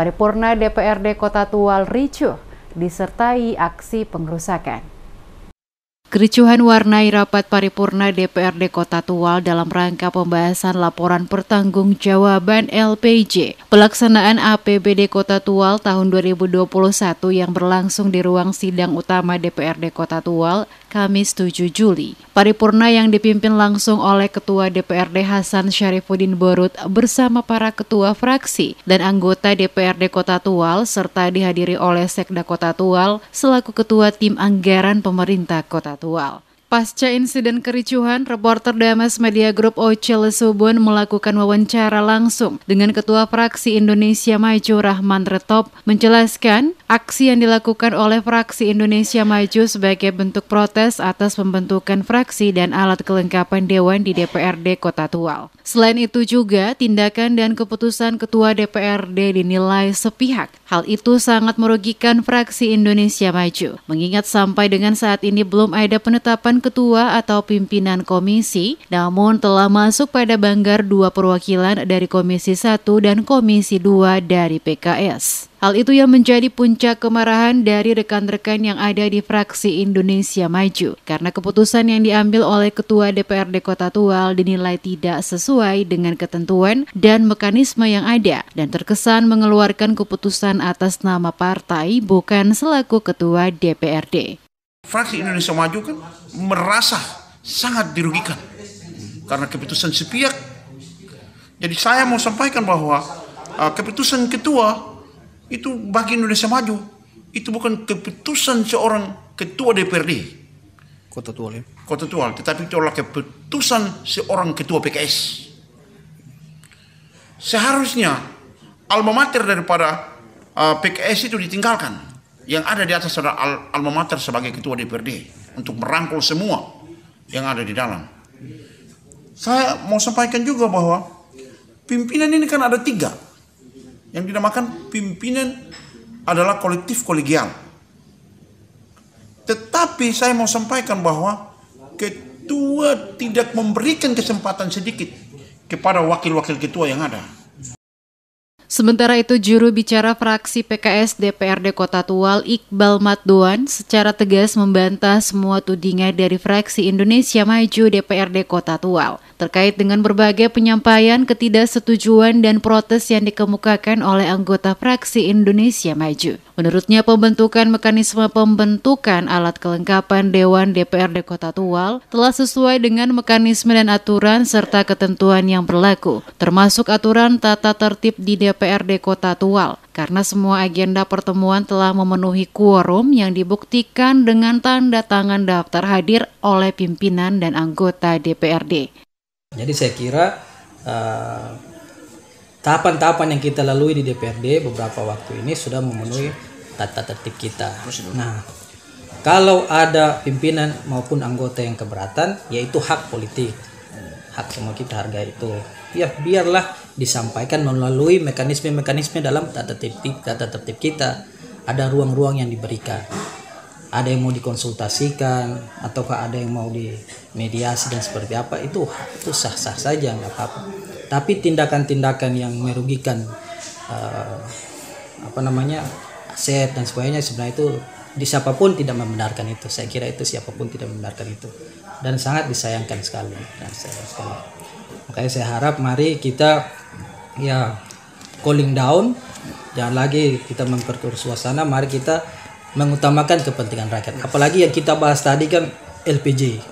paripurna DPRD Kota Tual ricuh disertai aksi pengerusakan. Kericuhan warnai rapat paripurna DPRD Kota Tual dalam rangka pembahasan laporan pertanggungjawaban LPJ pelaksanaan APBD Kota Tual tahun 2021 yang berlangsung di ruang sidang utama DPRD Kota Tual Kamis 7 Juli. Paripurna yang dipimpin langsung oleh Ketua DPRD Hasan Syarifuddin Borut bersama para ketua fraksi dan anggota DPRD Kota Tual serta dihadiri oleh Sekda Kota Tual selaku Ketua Tim Anggaran Pemerintah Kota Tual. Pasca insiden kericuhan, reporter Damas Media Group Oce Lesubun melakukan wawancara langsung dengan Ketua Fraksi Indonesia Maju Rahman Retop menjelaskan aksi yang dilakukan oleh Fraksi Indonesia Maju sebagai bentuk protes atas pembentukan fraksi dan alat kelengkapan Dewan di DPRD Kota Tual. Selain itu juga, tindakan dan keputusan Ketua DPRD dinilai sepihak. Hal itu sangat merugikan Fraksi Indonesia Maju, mengingat sampai dengan saat ini belum ada penetapan ketua atau pimpinan komisi, namun telah masuk pada banggar dua perwakilan dari Komisi 1 dan Komisi 2 dari PKS. Hal itu yang menjadi puncak kemarahan dari rekan-rekan yang ada di fraksi Indonesia Maju karena keputusan yang diambil oleh Ketua DPRD Kota Tual dinilai tidak sesuai dengan ketentuan dan mekanisme yang ada dan terkesan mengeluarkan keputusan atas nama partai bukan selaku Ketua DPRD fraksi Indonesia Maju kan merasa sangat dirugikan karena keputusan sepihak. Jadi saya mau sampaikan bahwa uh, keputusan ketua itu bagi Indonesia Maju itu bukan keputusan seorang ketua DPRD Kota tua ya. Kota tua. tetapi itu adalah keputusan seorang ketua PKS. Seharusnya alma mater daripada uh, PKS itu ditinggalkan yang ada di atas saudara Al alma mater sebagai ketua DPRD untuk merangkul semua yang ada di dalam. Saya mau sampaikan juga bahwa pimpinan ini kan ada tiga. Yang dinamakan pimpinan adalah kolektif kolegial. Tetapi saya mau sampaikan bahwa ketua tidak memberikan kesempatan sedikit kepada wakil-wakil ketua yang ada. Sementara itu juru bicara fraksi PKS DPRD Kota Tual Iqbal Matduan secara tegas membantah semua tudingan dari fraksi Indonesia Maju DPRD Kota Tual terkait dengan berbagai penyampaian ketidaksetujuan dan protes yang dikemukakan oleh anggota fraksi Indonesia Maju. Menurutnya pembentukan mekanisme pembentukan alat kelengkapan Dewan DPRD Kota Tual telah sesuai dengan mekanisme dan aturan serta ketentuan yang berlaku, termasuk aturan tata tertib di DPRD Kota Tual karena semua agenda pertemuan telah memenuhi quorum yang dibuktikan dengan tanda tangan daftar hadir oleh pimpinan dan anggota DPRD. Jadi saya kira eh, tahapan-tahapan uh, yang kita lalui di DPRD beberapa waktu ini sudah memenuhi tata tertib kita. Nah, kalau ada pimpinan maupun anggota yang keberatan, yaitu hak politik, hak semua kita harga itu. Ya biarlah disampaikan melalui mekanisme-mekanisme dalam tata tertib tata tertib kita. Ada ruang-ruang yang diberikan ada yang mau dikonsultasikan ataukah ada yang mau di mediasi dan seperti apa itu itu sah sah saja nggak apa apa tapi tindakan-tindakan yang merugikan uh, apa namanya aset dan sebagainya sebenarnya itu di siapapun tidak membenarkan itu saya kira itu siapapun tidak membenarkan itu dan sangat disayangkan sekali dan saya sekali makanya saya harap mari kita ya cooling down jangan lagi kita memperkeruh suasana mari kita mengutamakan kepentingan rakyat. Apalagi yang kita bahas tadi kan LPG.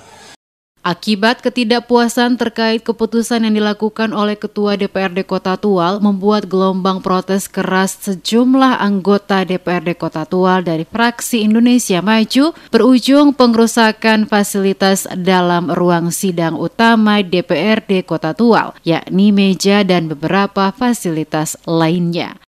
Akibat ketidakpuasan terkait keputusan yang dilakukan oleh Ketua DPRD Kota Tual membuat gelombang protes keras sejumlah anggota DPRD Kota Tual dari fraksi Indonesia Maju berujung pengerusakan fasilitas dalam ruang sidang utama DPRD Kota Tual, yakni meja dan beberapa fasilitas lainnya.